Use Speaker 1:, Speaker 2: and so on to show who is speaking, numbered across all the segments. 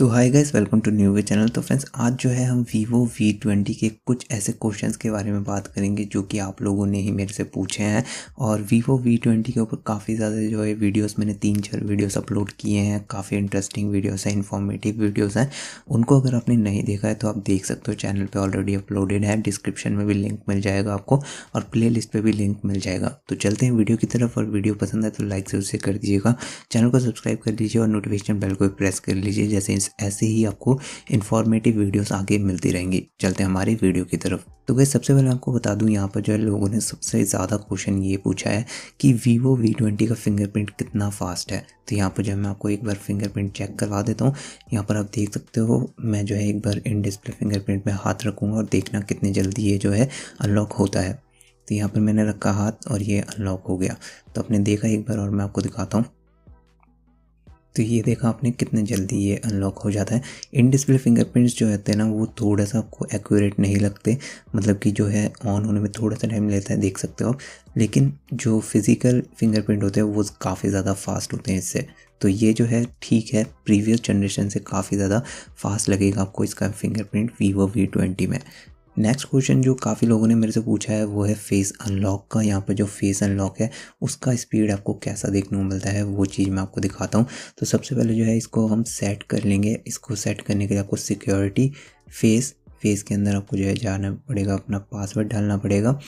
Speaker 1: तो hi guys welcome to new way channel तो friends आज जो है हम वीवो वी ट्वेंटी के कुछ ऐसे क्वेश्चंस के बारे में बात करेंगे जो कि आप लोगों ने ही मेरे से पूछे हैं और वीवो वी ट्वेंटी के ऊपर काफ़ी ज़्यादा जो है वीडियोस मैंने तीन चार वीडियोस अपलोड किए हैं काफ़ी इंटरेस्टिंग वीडियोज़ हैं इन्फॉर्मेटिव वीडियोज़ हैं उनको अगर आपने नहीं देखा है तो आप देख सकते हो चैनल पर ऑलरेडी अपलोडेड है डिस्क्रिप्शन में भी लिंक मिल जाएगा आपको और प्ले लिस्ट पर भी लिंक मिल जाएगा तो चलते हैं वीडियो की तरफ और वीडियो पसंद है तो लाइक जरूर से कर दीजिएगा चैनल को सब्सक्राइब कर दीजिए और नोटिफिकेशन बेल को प्रेस कर लीजिए जैसे ऐसे ही आपको इन्फॉर्मेटिव वीडियोस आगे मिलती रहेंगी चलते हमारे वीडियो की तरफ तो गई सबसे पहले आपको बता दूं यहाँ पर जो है लोगों ने सबसे ज़्यादा क्वेश्चन ये पूछा है कि वीवो वी ट्वेंटी का फिंगरप्रिंट कितना फास्ट है तो यहाँ पर जो मैं आपको एक बार फिंगरप्रिंट चेक करवा देता हूँ यहाँ पर आप देख सकते हो मैं जो है एक बार इन डिस्प्ले फिंगरप्रिंट में हाथ रखूँगा और देखना कितनी जल्दी ये जो है अनलॉक होता है तो यहाँ पर मैंने रखा हाथ और ये अनलॉक हो गया तो आपने देखा एक बार और मैं आपको दिखाता हूँ तो ये देखा आपने कितने जल्दी ये अनलॉक हो जाता है इन डिस्प्ले फिंगरप्रिंट्स जो होते हैं ना वो थोड़ा सा आपको एक्यूरेट नहीं लगते मतलब कि जो है ऑन होने में थोड़ा सा टाइम लेता है देख सकते हो आप लेकिन जो फिज़िकल फिंगरप्रिंट होते हैं वो काफ़ी ज़्यादा फास्ट होते हैं इससे तो ये जो है ठीक है प्रीवियस जनरेशन से काफ़ी ज़्यादा फास्ट लगेगा आपको इसका फिंगरप्रिंट वीवो वी ट्वेंटी में नेक्स्ट क्वेश्चन जो काफ़ी लोगों ने मेरे से पूछा है वो है फेस अनलॉक का यहाँ पर जो फेस अनलॉक है उसका स्पीड आपको कैसा देखने को मिलता है वो चीज़ मैं आपको दिखाता हूँ तो सबसे पहले जो है इसको हम सेट कर लेंगे इसको सेट करने के लिए आपको सिक्योरिटी फेस फेस के अंदर आपको जो है जाना पड़ेगा अपना पासवर्ड डालना पड़ेगा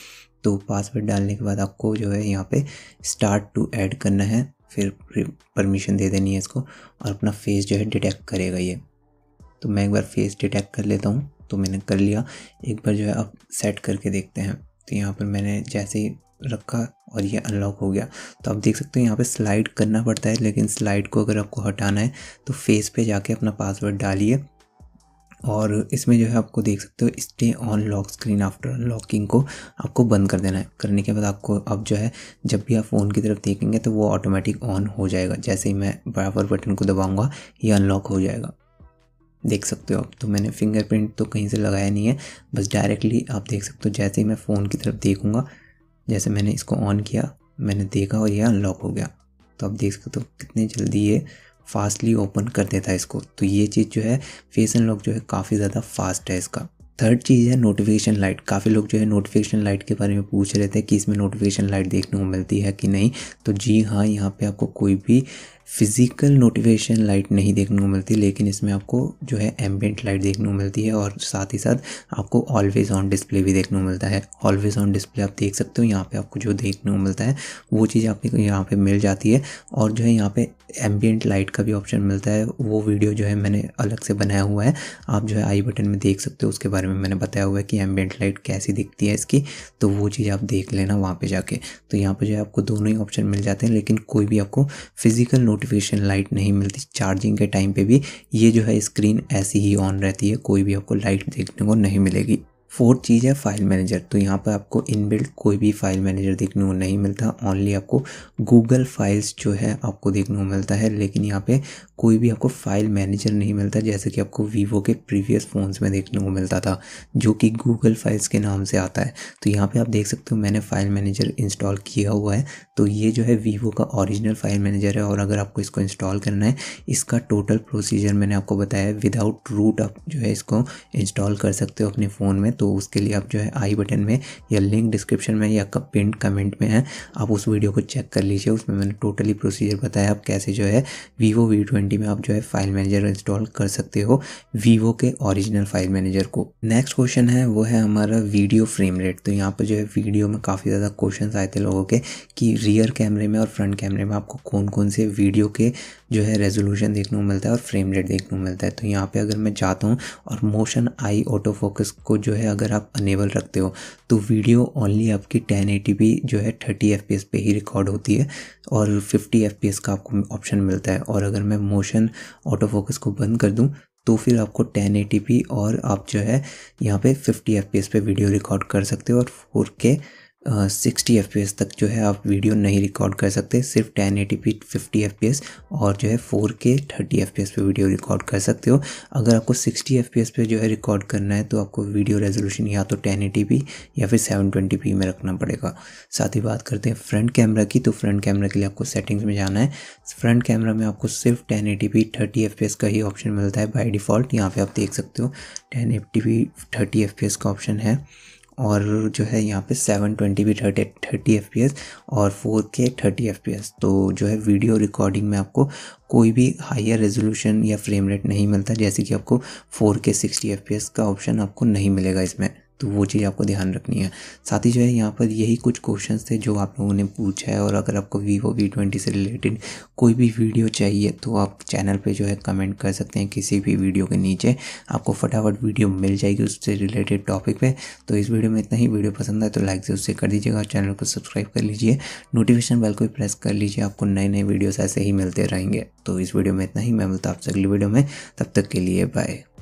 Speaker 1: तो पासवर्ड डालने के बाद आपको जो है यहाँ पर स्टार्ट टू ऐड करना है फिर परमिशन दे देनी है इसको और अपना फेस जो है डिटेक्ट करेगा ये तो मैं एक बार फेस डिटेक्ट कर लेता हूँ तो मैंने कर लिया एक बार जो है अब सेट करके देखते हैं तो यहाँ पर मैंने जैसे ही रखा और ये अनलॉक हो गया तो आप देख सकते हो यहाँ पे स्लाइड करना पड़ता है लेकिन स्लाइड को अगर आपको हटाना है तो फेस पे जाके अपना पासवर्ड डालिए और इसमें जो है आपको देख सकते हो stay on lock screen after unlocking को आपको बंद कर देना है करने के बाद आपको अब जो है जब भी आप फ़ोन की तरफ देखेंगे तो वो ऑटोमेटिक ऑन हो जाएगा जैसे ही मैं बराबर बटन को दबाऊंगा ये अनलॉक हो जाएगा देख सकते हो आप तो मैंने फिंगरप्रिंट तो कहीं से लगाया नहीं है बस डायरेक्टली आप देख सकते हो जैसे ही मैं फ़ोन की तरफ देखूँगा जैसे मैंने इसको ऑन किया मैंने देखा और ये अनलॉक हो गया तो आप देख सकते हो कितने जल्दी ये फास्टली ओपन कर देता है इसको तो ये चीज़ जो है फेस अनलॉक जो है काफ़ी ज़्यादा फास्ट है इसका थर्ड चीज़ है नोटिफिकेशन लाइट काफ़ी लोग जो है नोटिफिकेशन लाइट के बारे में पूछ रहे थे कि इसमें नोटिफिकेशन लाइट देखने को मिलती है कि नहीं तो जी हाँ यहाँ पे आपको कोई भी फिज़िकल नोटिफिकेशन लाइट नहीं देखने को मिलती लेकिन इसमें आपको जो है एम्बियट लाइट देखने को मिलती है और साथ ही साथ आपको ऑलवेज़ ऑन डिस्प्ले भी देखने को मिलता है ऑलवेज़ ऑन डिस्प्ले आप देख सकते हो यहाँ पे आपको जो देखने को मिलता है वो चीज़ आपको यहाँ पे मिल जाती है और जो है यहाँ पे एम्बियट लाइट का भी ऑप्शन मिलता है वो वीडियो जो है मैंने अलग से बनाया हुआ है आप जो है आई बटन में देख सकते हो उसके बारे में मैंने बताया हुआ है कि एम्बियट लाइट कैसी दिखती है इसकी तो वो चीज़ आप देख लेना वहाँ पर जाके तो यहाँ पर जो है आपको दोनों ही ऑप्शन मिल जाते हैं लेकिन कोई भी आपको फिज़िकल नोटिफिकेशन लाइट नहीं मिलती चार्जिंग के टाइम पे भी ये जो है स्क्रीन ऐसी ही ऑन रहती है कोई भी आपको लाइट देखने को नहीं मिलेगी फोर्थ चीज़ है फाइल मैनेजर तो यहाँ पर आपको इनबिल्ट कोई भी फाइल मैनेजर देखने को नहीं मिलता ओनली आपको गूगल फाइल्स जो है आपको देखने को मिलता है लेकिन यहाँ पे कोई भी आपको फाइल मैनेजर नहीं मिलता जैसे कि आपको वीवो के प्रीवियस फ़ोन्स में देखने को मिलता था जो कि गूगल फाइल्स के नाम से आता है तो यहाँ पर आप देख सकते हो मैंने फाइल मैनेजर इंस्टॉल किया हुआ है तो ये जो है वीवो का ओरिजिनल फाइल मैनेजर है और अगर आपको इसको इंस्टॉल करना है इसका टोटल प्रोसीजर मैंने आपको बताया विदाउट रूट आप जो है इसको इंस्टॉल कर सकते हो अपने फ़ोन में तो तो उसके लिए आप जो है आई बटन में या लिंक डिस्क्रिप्शन में या पिंट कमेंट में है आप उस वीडियो को चेक कर लीजिए उसमें मैंने टोटली प्रोसीजर बताया आप कैसे जो है वीवो वी ट्वेंटी में आप जो है फाइल मैनेजर इंस्टॉल कर सकते हो वीवो के ओरिजिनल फाइल मैनेजर को नेक्स्ट क्वेश्चन है वो है हमारा वीडियो फ्रेम रेट तो यहाँ पर जो है वीडियो में काफ़ी ज़्यादा क्वेश्चन आए थे लोगों के कि रियर कैमरे में और फ्रंट कैमरे में आपको कौन कौन से वीडियो के जो है रेजोल्यूशन देखने को मिलता है और फ्रेम रेट देखने को मिलता है तो यहाँ पर अगर मैं जाता हूँ और मोशन आई ऑटो फोकस को जो है अगर आप अनेबल रखते हो तो वीडियो ओनली आपकी टेन जो है थर्टी एफ पे ही रिकॉर्ड होती है और फिफ्टी एफ का आपको ऑप्शन मिलता है और अगर मैं मोशन ऑटो फोकस को बंद कर दूँ तो फिर आपको 1080p और आप जो है यहाँ पे 50 fps पे वीडियो रिकॉर्ड कर सकते हो और 4K सिक्सटी एफ तक जो है आप वीडियो नहीं रिकॉर्ड कर सकते सिर्फ ten eighty P fifty F और जो है फोर के थर्टी एफ पे वीडियो रिकॉर्ड कर सकते हो अगर आपको सिक्सटी एफ पे जो है रिकॉर्ड करना है तो आपको वीडियो रेजोल्यूशन या तो टेन एटी पी या फिर सेवन ट्वेंटी पी में रखना पड़ेगा साथ ही बात करते हैं फ्रंट कैमरा की तो फ्रंट कैमरा के लिए आपको सेटिंग्स में जाना है फ्रंट कैमरा में आपको सिर्फ ten eighty P thirty F का ही ऑप्शन मिलता है बाई डिफ़ॉल्ट यहाँ पर आप देख सकते हो ten eighty P thirty F का ऑप्शन है और जो है यहाँ पे 720 ट्वेंटी भी थर्टी थर्टी एफ और फोर के थर्टी एफ तो जो है वीडियो रिकॉर्डिंग में आपको कोई भी हाइयर रेजोल्यूशन या फ्रेम रेट नहीं मिलता जैसे कि आपको फोर के सिक्सटी एफ का ऑप्शन आपको नहीं मिलेगा इसमें तो वो चीज़ आपको ध्यान रखनी है साथ ही जो है यहाँ पर यही कुछ क्वेश्चन थे जो आप लोगों ने पूछा है और अगर आपको वीवो वी ट्वेंटी से रिलेटेड कोई भी वीडियो चाहिए तो आप चैनल पे जो है कमेंट कर सकते हैं किसी भी वीडियो के नीचे आपको फटाफट वीडियो मिल जाएगी उससे रिलेटेड टॉपिक पे तो इस वीडियो में इतना ही वीडियो पसंद आए तो लाइक से उससे कर दीजिएगा और चैनल को सब्सक्राइब कर लीजिए नोटिफिकेशन बेल को भी प्रेस कर लीजिए आपको नए नए वीडियोज़ ऐसे ही मिलते रहेंगे तो इस वीडियो में इतना ही मैं मिलता आपसे अगली वीडियो में तब तक के लिए बाय